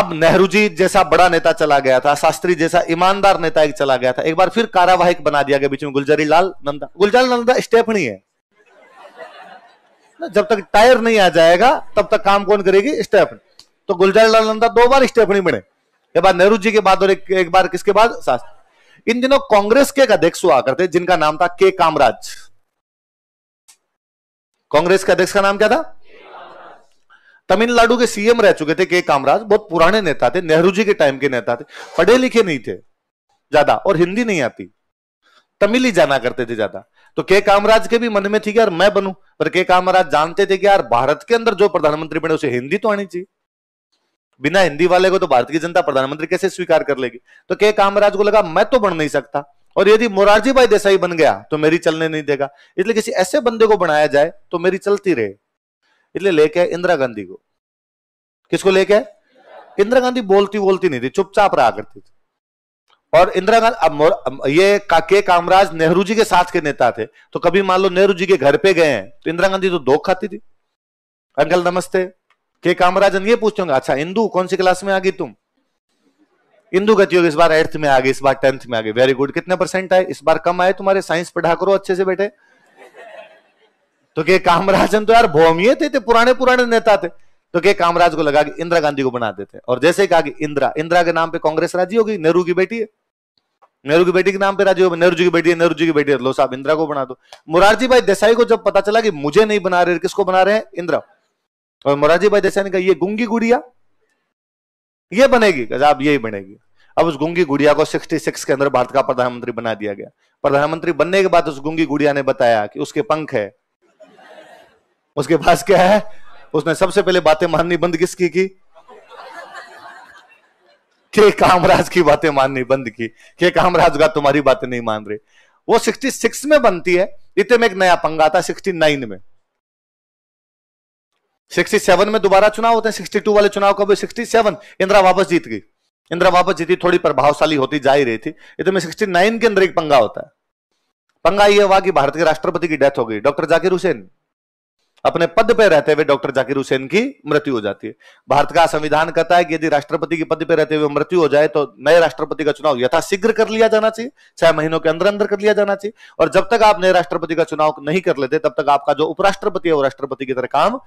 अब नेहरू जी जैसा बड़ा नेता चला गया था शास्त्री जैसा ईमानदार नेता एक चला गया था एक बार फिर कारावाहिक बना दिया गया बीच में गुलजारी लाल नंदा गुलजारी नंदा स्टेप नहीं है जब तक टायर नहीं आ जाएगा तब तक काम कौन करेगी स्टेप तो गुलजारी लाल नंदा दो बार स्टेफनी बने एक बार नेहरू जी के बाद और एक, एक बार किसके बाद शास्त्री इन दिनों कांग्रेस के एक अध्यक्ष हुआ करते जिनका नाम था के कामराज कांग्रेस के अध्यक्ष का नाम क्या था तमिलनाडु के सीएम रह चुके थे के कामराज बहुत पुराने नेता थे नेहरू जी के टाइम के नेता थे पढ़े लिखे नहीं थे ज्यादा और हिंदी नहीं आती तमिल ही जाना करते थे ज्यादा तो के कामराज के भी मन में थी कि यार मैं बनू पर के कामराज जानते थे कि यार भारत के अंदर जो प्रधानमंत्री बने उसे हिंदी तो आनी चाहिए बिना हिंदी वाले को तो भारतीय जनता प्रधानमंत्री कैसे स्वीकार कर लेगी तो के कामराज को लगा मैं तो बन नहीं सकता और यदि मोरारजी भाई देसाई बन गया तो मेरी चलने नहीं देगा इसलिए किसी ऐसे बंदे को बनाया जाए तो मेरी चलती रहे इसलिए लेके इंदिरा गांधी को किसको लेके इंदिरा गांधी बोलती बोलती नहीं थी चुपचाप रहा करती थी और इंदिरा गांधी ये का, के कामराज नेहरू जी के साथ के नेता थे तो कभी मान लो नेहरू जी के घर पे गए हैं तो इंदिरा गांधी तो धोख खाती थी अंकल नमस्ते के कामराजन ये पूछते होंगे अच्छा इंदू कौन सी क्लास में आ गई तुम इंदु गति इस बार एट्थ में आ गई इस बार टेंथ में आ गई वेरी गुड कितने परसेंट आए इस बार कम आए तुम्हारे साइंस पढ़ा करो अच्छे से बेटे तो के कामराजन तो यार भौमिये थे, थे पुराने पुराने नेता थे तो के कामराज को लगा कि इंदिरा गांधी को बना देते और जैसे कहा कि इंदिरा इंदिरा के नाम पे कांग्रेस राजी होगी नेहरू की बेटी है नेहरू की बेटी के नाम पे राजी होगी नेहरू जी की बेटी है नेहरू जी की बेटी है लो साहब इंदिरा को बना दो मुरारजी भाई देसाई को जब पता चला कि मुझे नहीं बना रहे किसको बना रहे हैं इंदिरा और मोराजी भाई देसाई ने कहा ये गुंगी गुड़िया ये बनेगी आप यही बनेगी अब उस गुंगी गुड़िया को 66 के अंदर भारत का प्रधानमंत्री बना दिया गया प्रधानमंत्री बनने के बाद उस गुंगी गुड़िया ने बताया कि उसके पंख है उसके पास क्या है उसने सबसे पहले बातें माननी बंद किसकी की के कामराज की बातें माननी बंद की के कामराज का तुम्हारी बातें नहीं मान रहे वो 66 में बनती है इतने में एक नया पंगा था 69 में 67 में दोबारा चुनाव होते हैं 62 वाले चुनाव कब हुए 67 इंदिरा वापस जीत गई इंदिरा वापस जीती थोड़ी प्रभावशाली होती जा ही रही थी इतने में 69 के अंदर एक पंगा होता है पंगा यह हुआ कि भारत के राष्ट्रपति की डेथ हो गई डॉक्टर जाकिर हुसैन अपने पद पर रहते हुए डॉक्टर जाकिर हुसैन की मृत्यु हो जाती है भारत का संविधान कहता है कि यदि राष्ट्रपति के पद पर रहते हुए मृत्यु हो जाए तो नए राष्ट्रपति का चुनाव यथाशीघ्र कर लिया जाना चाहिए छह महीनों के अंदर अंदर कर लिया जाना चाहिए और जब तक आप नए राष्ट्रपति का चुनाव नहीं कर लेते तब तक आपका जो उपराष्ट्रपति है वो राष्ट्रपति की तरह काम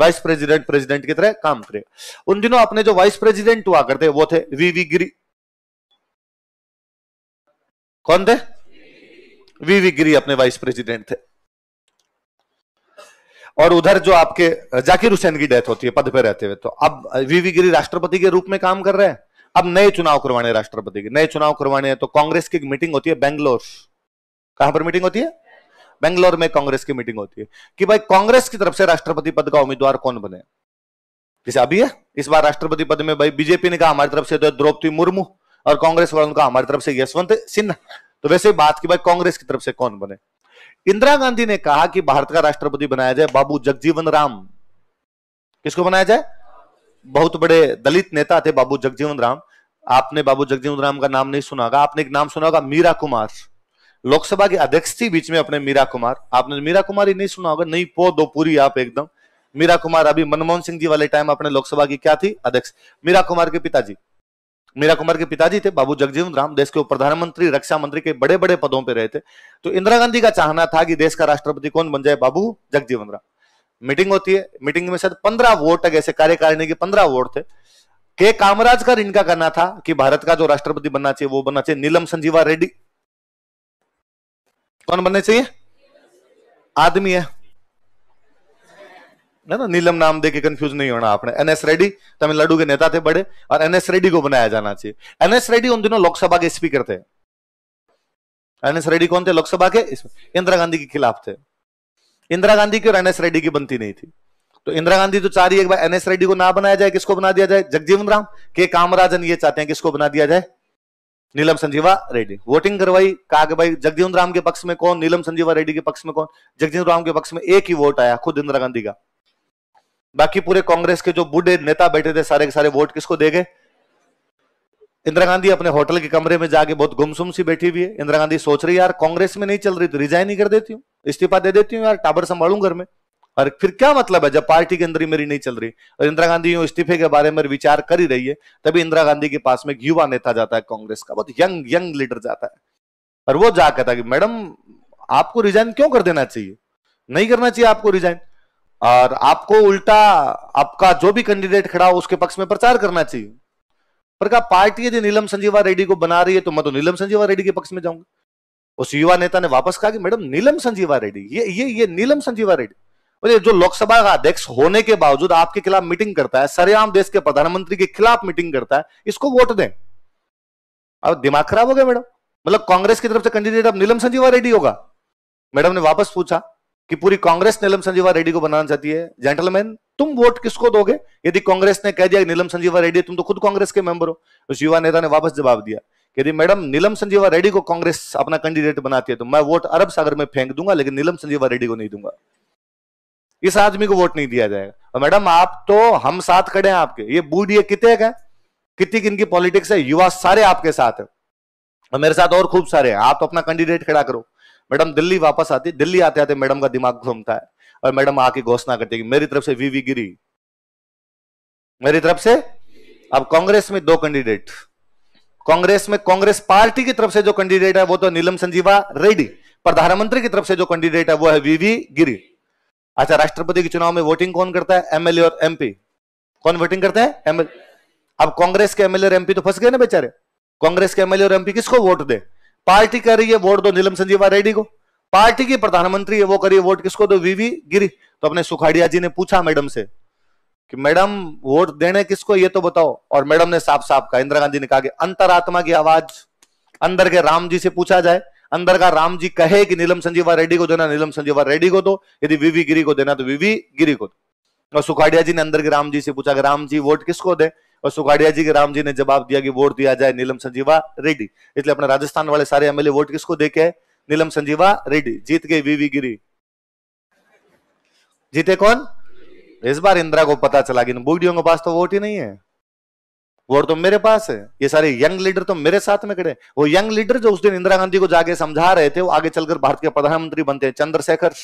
वाइस प्रेसिडेंट प्रेसिडेंट की तरह काम करे उन दिनों अपने जो वाइस प्रेसिडेंट हुआ करते वो थे वी वी गिरी कौन थे वी वी गिरी अपने वाइस प्रेसिडेंट थे और उधर जो आपके जाकिर हुसैन की डेथ होती है पद पर रहते हुए तो अब वीवी गिरी राष्ट्रपति के रूप में काम कर रहे हैं अब नए चुनाव करवाने राष्ट्रपति के नए चुनाव करवाने हैं तो कांग्रेस की मीटिंग होती है बेंगलोर कहां पर मीटिंग होती है बेंगलोर में कांग्रेस की मीटिंग होती है कि भाई कांग्रेस की तरफ से राष्ट्रपति पद का उम्मीदवार कौन बने जैसे अभी है इस बार राष्ट्रपति पद में भाई बीजेपी ने कहा हमारी तरफ से तो द्रौपदी मुर्मू और कांग्रेस वालों का हमारी तरफ से यशवंत सिन्हा तो वैसे बात की भाई कांग्रेस की तरफ से कौन बने इंदिरा गांधी ने कहा कि भारत का राष्ट्रपति बनाया जाए बाबू जगजीवन राम किसको बनाया जाए बहुत बड़े दलित नेता थे बाबू जगजीवन राम आपने बाबू जगजीवन राम का नाम नहीं सुना होगा आपने एक नाम सुना होगा मीरा कुमार लोकसभा के अध्यक्ष थी बीच में अपने मीरा कुमार आपने मीरा कुमार ही नहीं सुना होगा नहीं पो दो पूरी आप एकदम मीरा कुमार अभी मनमोहन सिंह जी वाले टाइम अपने लोकसभा की क्या थी अध्यक्ष मीरा कुमार के पिताजी मीरा कुमार के पिताजी थे बाबू जगजीवन राम देश के प्रधानमंत्री रक्षा मंत्री के बड़े बड़े पदों पर रहे थे तो इंदिरा गांधी का चाहना था कि देश का राष्ट्रपति कौन बन जाए बाबू जगजीवन राम मीटिंग होती है मीटिंग में शायद पंद्रह वोट ऐसे कार्यकारिणी के पंद्रह वोट थे के कामराज का इनका कहना था कि भारत का जो राष्ट्रपति बनना चाहिए वो बनना चाहिए नीलम संजीवा रेड्डी कौन बनना चाहिए आदमी है ना ना नीलम नाम देके कंफ्यूज नहीं होना आपने एनएस रेड्डी तमिलनाडु के नेता थे बड़े और एनएस रेड्डी को बनाया जाना चाहिए एनएस रेड्डी उन दिनों लोकसभा के स्पीकर थे एनएस रेड्डी कौन थे लोकसभा के इंदिरा गांधी के खिलाफ थे इंदिरा गांधी की और एनएस रेड्डी की बनती नहीं थी तो इंदिरा गांधी तो चाह रही है एनएस रेड्डी को ना बनाया जाए किसको बना दिया जाए जगजीवन राम के कामराजन ये चाहते हैं किसको बना दिया जाए नीलम संजीवा रेड्डी वोटिंग करवाई कहा कि भाई जगजीवन राम के पक्ष में कौन नीलम संजीवा रेड्डी के पक्ष में कौन जगजीवन राम के पक्ष में एक ही वोट आया खुद इंदिरा गांधी का बाकी पूरे कांग्रेस के जो बूढ़े नेता बैठे थे सारे के सारे वोट किसको दे गए इंदिरा गांधी अपने होटल के कमरे में जाके बहुत गुमसुम सी बैठी हुई है इंदिरा गांधी सोच रही यार कांग्रेस में नहीं चल रही तो रिजाइन ही कर देती हूँ इस्तीफा दे देती हूँ यार टाबर संभालू घर में और फिर क्या मतलब है जब पार्टी के अंदर ही मेरी नहीं चल रही और इंदिरा गांधी यूं इस्तीफे के बारे में विचार कर ही रही है तभी इंदिरा गांधी के पास में एक युवा नेता जाता है कांग्रेस का बहुत यंग यंग लीडर जाता है और वो जा कहता है कि मैडम आपको रिजाइन क्यों कर देना चाहिए नहीं करना चाहिए आपको रिजाइन और आपको उल्टा आपका जो भी कैंडिडेट खड़ा हो उसके पक्ष में प्रचार करना चाहिए पर क्या पार्टी यदि नीलम संजीवा रेड्डी को बना रही है तो मैं तो नीलम संजीवा रेड्डी के पक्ष में जाऊंगा उस युवा नेता ने वापस कहा कि मैडम नीलम संजीवा रेड्डी ये ये ये नीलम संजीवा रेड्डी बोले जो लोकसभा का अध्यक्ष होने के बावजूद आपके खिलाफ मीटिंग करता है सरेआम देश के प्रधानमंत्री के खिलाफ मीटिंग करता है इसको वोट दें अब दिमाग खराब हो गया मैडम मतलब कांग्रेस की तरफ से कैंडिडेट अब नीलम संजीवा रेड्डी होगा मैडम ने वापस पूछा कि पूरी कांग्रेस नीलम संजीवा रेड्डी को बनाना चाहती है जेंटलमैन तुम वोट किसको दोगे यदि कांग्रेस ने कह दिया कि नीलम संजीवा रेड्डी तुम तो खुद कांग्रेस के मेंबर हो उस युवा नेता ने वापस जवाब दिया यदि मैडम नीलम संजीवा रेड्डी को कांग्रेस अपना कैंडिडेट बनाती है तो मैं वोट अरब सागर में फेंक दूंगा लेकिन नीलम संजीवा रेड्डी को नहीं दूंगा इस आदमी को वोट नहीं दिया जाएगा और मैडम आप तो हम साथ खड़े हैं आपके ये बूढ़ ये कितने का कितनी किनकी पॉलिटिक्स है युवा सारे आपके साथ है और मेरे साथ और खूब सारे हैं आप तो अपना कैंडिडेट खड़ा करो मैडम दिल्ली वापस आती दिल्ली आते आते मैडम का दिमाग घूमता है और मैडम आके घोषणा करती है मेरी तरफ से वीवी गिरी मेरी तरफ से अब कांग्रेस में दो कैंडिडेट कांग्रेस में कांग्रेस पार्टी की तरफ से जो कैंडिडेट है वो तो नीलम संजीवा रेड्डी प्रधानमंत्री की तरफ से जो कैंडिडेट है वो है वीवी गिरी अच्छा राष्ट्रपति के चुनाव में वोटिंग कौन करता है एमएलए और एमपी कौन वोटिंग करते हैं एमएलए अब कांग्रेस के एमएलए और एमपी तो फंस गए ना बेचारे कांग्रेस के एमएलए और एमपी किसको वोट दे पार्टी कर रही है वोट दो नीलम संजीवा रेड्डी को पार्टी की प्रधानमंत्री है वो करिए वोट किसको दो वीवी गिरी तो अपने सुखाड़िया जी ने पूछा मैडम से कि मैडम वोट देने किसको ये तो बताओ और मैडम ने साफ साफ कहा इंदिरा गांधी ने कहा कि अंतरात्मा की आवाज अंदर के राम जी से पूछा जाए अंदर का राम जी कहे कि नीलम संजीवा रेड्डी को देना नीलम संजीवा रेड्डी को दो यदि वीवी गिरी को देना तो वीवी गिरी को दो और सुखाड़िया जी ने अंदर के राम जी से पूछा कि राम जी वोट किसको दे और सुखाड़िया जी के राम जी ने जवाब दिया कि वोट दिया जाए नीलम संजीवा रेड्डी इसलिए अपने राजस्थान वाले सारे एमएलए वोट किसको दे के नीलम संजीवा रेड्डी जीत गए वीवी गिरी जीते कौन इस बार इंदिरा को पता चला कि बुगड़ियों के पास तो वोट ही नहीं है वो तो मेरे पास है ये सारे यंग लीडर तो मेरे साथ में खड़े वो यंग लीडर जो उस दिन इंदिरा गांधी को जाके समझा रहे थे वो आगे चलकर भारत के प्रधानमंत्री बनते हैं चंद्रशेखर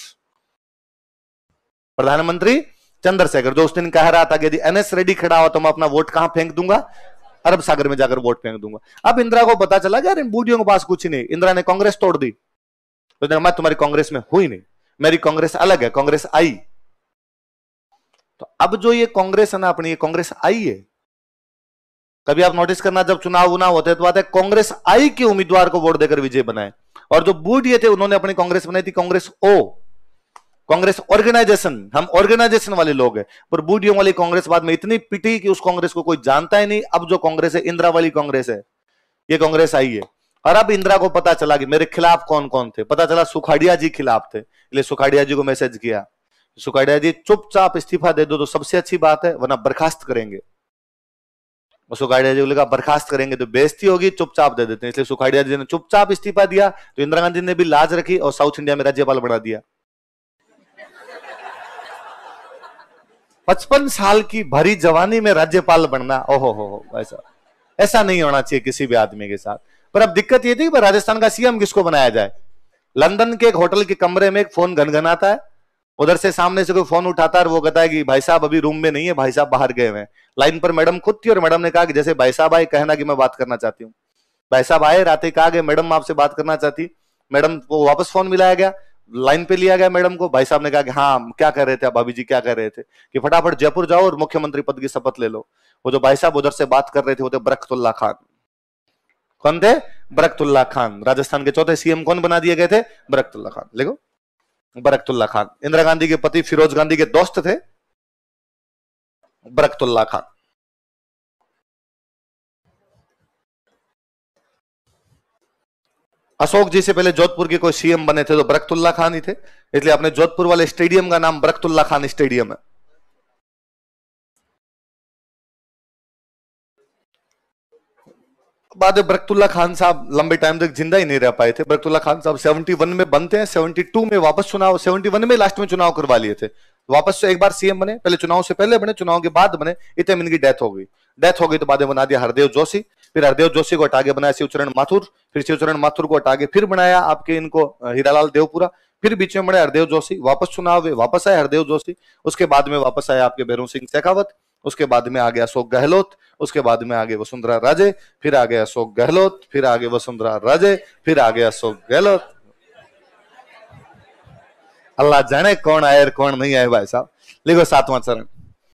प्रधानमंत्री चंद्रशेखर जो उस दिन कह रहा था कि यदि एनएस रेड्डी खड़ा हो तो मैं अपना वोट कहां फेंक दूंगा अरब सागर में जाकर वोट फेंक दूंगा अब इंदिरा को पता चला गया बूढ़ियों के पास कुछ नहीं इंदिरा ने कांग्रेस तोड़ दी तो मैं तुम्हारी कांग्रेस में हुई नहीं मेरी कांग्रेस अलग है कांग्रेस आई तो अब जो ये कांग्रेस है ना अपनी ये कांग्रेस आई है कभी आप नोटिस करना जब चुनाव उनाव होते तो आते कांग्रेस आई के उम्मीदवार को वोट देकर विजय बनाए और जो ये थे उन्होंने अपनी कांग्रेस बनाई थी कांग्रेस ओ कांग्रेस ऑर्गेनाइजेशन हम ऑर्गेनाइजेशन वाले लोग हैं पर बूढ़ियों वाली कांग्रेस बाद में इतनी पिटी कि उस कांग्रेस को कोई जानता ही नहीं अब जो कांग्रेस है इंदिरा वाली कांग्रेस है ये कांग्रेस आई है और अब इंदिरा को पता चला कि मेरे खिलाफ कौन कौन थे पता चला सुखाड़िया जी खिलाफ थे इसलिए सुखाड़िया जी को मैसेज किया सुखाड़िया जी चुपचाप इस्तीफा दे दो तो सबसे अच्छी बात है वरना बर्खास्त करेंगे और सुखाड़िया जी को बर्खास्त करेंगे तो बेजती होगी चुपचाप दे देते हैं इसलिए सुखाड़िया जी ने चुपचाप इस्तीफा दिया तो इंदिरा गांधी ने भी लाज रखी और साउथ इंडिया में राज्यपाल बना दिया पचपन साल की भरी जवानी में राज्यपाल बनना ओहो हो ऐसा ऐसा नहीं होना चाहिए किसी भी आदमी के साथ पर अब दिक्कत ये थी राजस्थान का सीएम किसको बनाया जाए लंदन के एक होटल के कमरे में एक फोन घनघनाता है उधर से सामने से कोई फोन उठाता है वो कहता है कि भाई साहब अभी रूम में नहीं है भाई साहब बाहर गए हुए हैं लाइन पर मैडम खुद थी और मैडम ने कहा कि जैसे भाई साहब आए कहना कि मैं बात करना चाहती हूँ भाई साहब आए रात कहा गए मैडम आपसे बात करना चाहती मैडम को वापस फोन मिलाया गया लाइन पे लिया गया मैडम को भाई साहब ने कहा कि हाँ क्या कर रहे थे भाभी जी क्या कर रहे थे कि फटाफट जयपुर जाओ और मुख्यमंत्री पद की शपथ ले लो वो जो भाई साहब उधर से बात कर रहे थे वो थे बरकतुल्ला खान कौन थे बरकतुल्ला खान राजस्थान के चौथे सीएम कौन बना दिए गए थे बरकतुल्ला खान देखो बरकतुल्ला खान इंदिरा गांधी के पति फिरोज गांधी के दोस्त थे बरकतुल्ला खान अशोक जी से पहले जोधपुर के कोई सीएम बने थे तो बरकतुल्ला खान ही थे इसलिए अपने जोधपुर वाले स्टेडियम का नाम बरकतुल्ला खान स्टेडियम है बाद में बरकतुल्ला खान साहब लंबे टाइम तक जिंदा ही नहीं रह पाए थे बरकतुल्ला खान साहब 71 में बनते हैं 72 में वापस चुनाव 71 में लास्ट में चुनाव करवा लिए थे वापस से एक बार सीएम बने पहले चुनाव से पहले बने चुनाव के बाद बने इतने इनकी डेथ हो गई डेथ हो गई तो बाद में बना दिया हरदेव जोशी फिर हरदेव जोशी को हटागे बनाया शिवचरण माथुर फिर शिवचरण माथुर को हटागे फिर बनाया आपके इनको हीरालाल देवपुरा फिर बीच में बने हरदेव जोशी वापस चुनाव हुए वापस आए हरदेव जोशी उसके बाद में वापस आए आपके भैरू सिंह शेखावत उसके बाद में आ गया अशोक गहलोत उसके बाद में आगे वसुंधरा राजे फिर आगे अशोक गहलोत फिर आगे वसुंधरा राजे फिर आगे अशोक गहलोत अल्लाह जाने कौन आए और कौन नहीं आए भाई साहब लिखो सातवां चरण